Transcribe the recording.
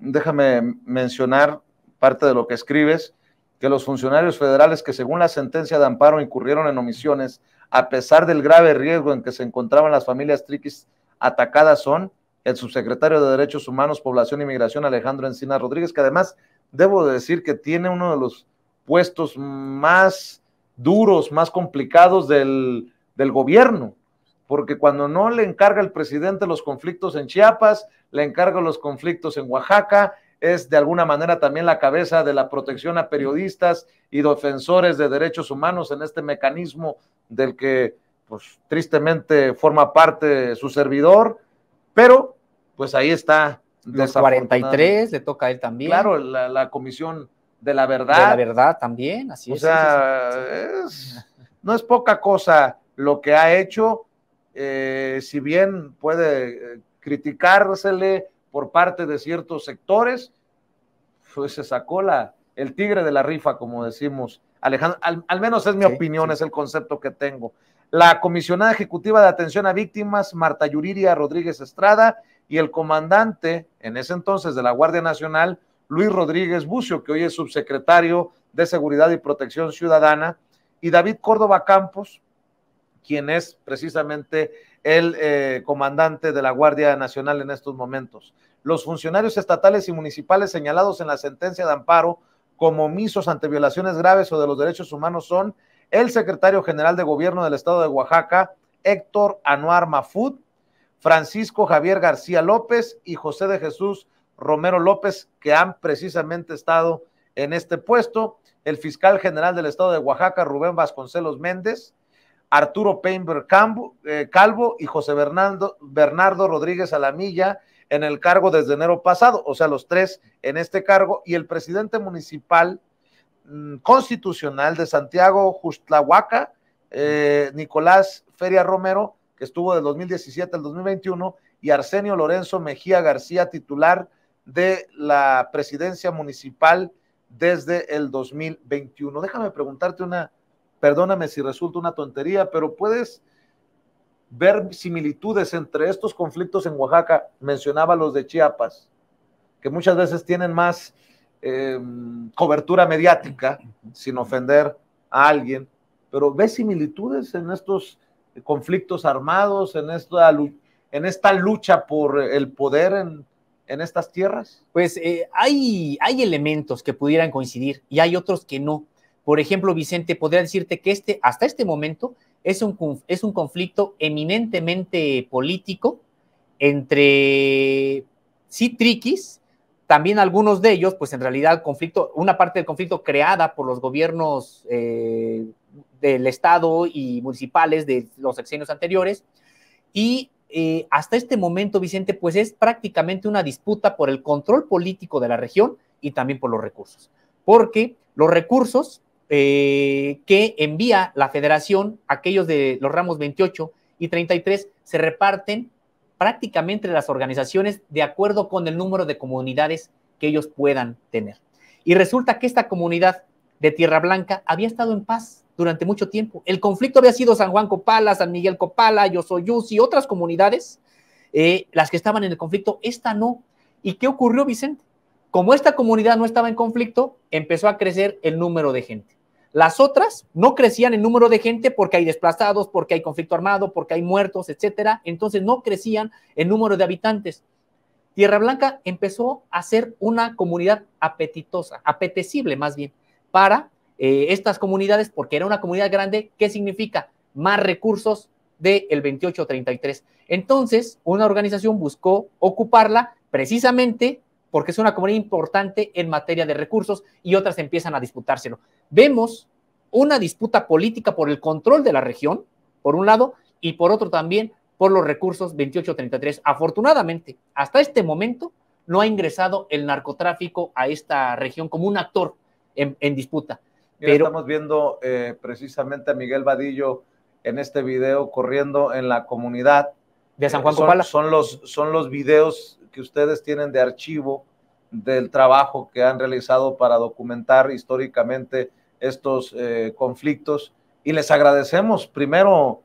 déjame mencionar parte de lo que escribes, que los funcionarios federales que según la sentencia de amparo incurrieron en omisiones, a pesar del grave riesgo en que se encontraban las familias triquis atacadas son el subsecretario de Derechos Humanos, Población y Migración, Alejandro Encina Rodríguez, que además debo decir que tiene uno de los puestos más duros, más complicados del gobierno porque cuando no le encarga el presidente los conflictos en Chiapas, le encarga los conflictos en Oaxaca, es de alguna manera también la cabeza de la protección a periodistas y defensores de derechos humanos en este mecanismo del que pues, tristemente forma parte su servidor, pero pues ahí está. Los 43 le toca a él también. Claro, la, comisión de la verdad. De la verdad también, así es. O sea, no es poca cosa lo que ha hecho eh, si bien puede eh, criticársele por parte de ciertos sectores, pues se sacó la, el tigre de la rifa, como decimos. Alejandro, al, menos es mi opinión, es el concepto que tengo. La comisionada ejecutiva de atención a víctimas, Marta Yuriria Rodríguez Estrada, y el comandante, en ese entonces, de la Guardia Nacional, Luis Rodríguez Bucio, que hoy es subsecretario de Seguridad y Protección Ciudadana, y David Córdoba Campos, quien es precisamente el eh, comandante de la Guardia Nacional en estos momentos. Los funcionarios estatales y municipales señalados en la sentencia de amparo como omisos ante violaciones graves o de los derechos humanos son el secretario general de gobierno del estado de Oaxaca, Héctor Anuar Mafud, Francisco Javier García López y José de Jesús Romero López, que han precisamente estado en este puesto, el fiscal general del estado de Oaxaca, Rubén Vasconcelos Méndez, Arturo Cambo eh, Calvo y José Bernardo, Bernardo Rodríguez Alamilla en el cargo desde enero pasado, o sea, los tres en este cargo, y el presidente municipal mm, constitucional de Santiago Justlahuaca, eh, Nicolás Feria Romero, que estuvo del 2017 al 2021, y Arsenio Lorenzo Mejía García, titular de la presidencia municipal desde el 2021. Déjame preguntarte una, Perdóname si resulta una tontería, pero puedes ver similitudes entre estos conflictos en Oaxaca. Mencionaba los de Chiapas, que muchas veces tienen más em, cobertura mediática, sin ofender a alguien, pero ves similitudes en estos conflictos armados, en esta, en esta lucha por el poder en, estas tierras? Pues eh, hay elementos que pudieran coincidir y hay otros que no. Por ejemplo, Vicente, podría decirte que este, hasta este momento es un, es un conflicto eminentemente político entre sí triquis, también algunos de ellos, pues en realidad conflicto, una parte del conflicto creada por los gobiernos eh, del Estado y municipales de los sexenios anteriores, y eh, hasta este momento, Vicente, pues es prácticamente una disputa por el control político de la región y también por los recursos, porque los recursos eh, que envía la federación, aquellos de los ramos 28 y 33 se reparten prácticamente las organizaciones de acuerdo con el número de comunidades que ellos puedan tener. Y resulta que esta comunidad de Tierra Blanca había estado en paz durante mucho tiempo. El conflicto había sido San Juan Copala, San Miguel Copala, Yosoyuz y otras comunidades, eh, las que estaban en el conflicto, esta no. ¿Y qué ocurrió, Vicente? Como esta comunidad no estaba en conflicto, empezó a crecer el número de gente. Las otras no crecían en número de gente porque hay desplazados, porque hay conflicto armado, porque hay muertos, etcétera. Entonces no crecían en número de habitantes. Tierra Blanca empezó a ser una comunidad apetitosa, apetecible más bien, para eh, estas comunidades, porque era una comunidad grande. ¿Qué significa? Más recursos del 28 2833. Entonces, una organización buscó ocuparla precisamente porque es una comunidad importante en materia de recursos y otras empiezan a disputárselo. Vemos una disputa política por el control de la región, por un lado, y por otro también por los recursos 2833. Afortunadamente, hasta este momento no ha ingresado el narcotráfico a esta región como un actor en, disputa. Pero, estamos viendo eh, precisamente a Miguel Vadillo en este video corriendo en la comunidad de San Juan eh, los, son los videos que ustedes tienen de archivo del trabajo que han realizado para documentar históricamente estos eh, conflictos. Y les agradecemos primero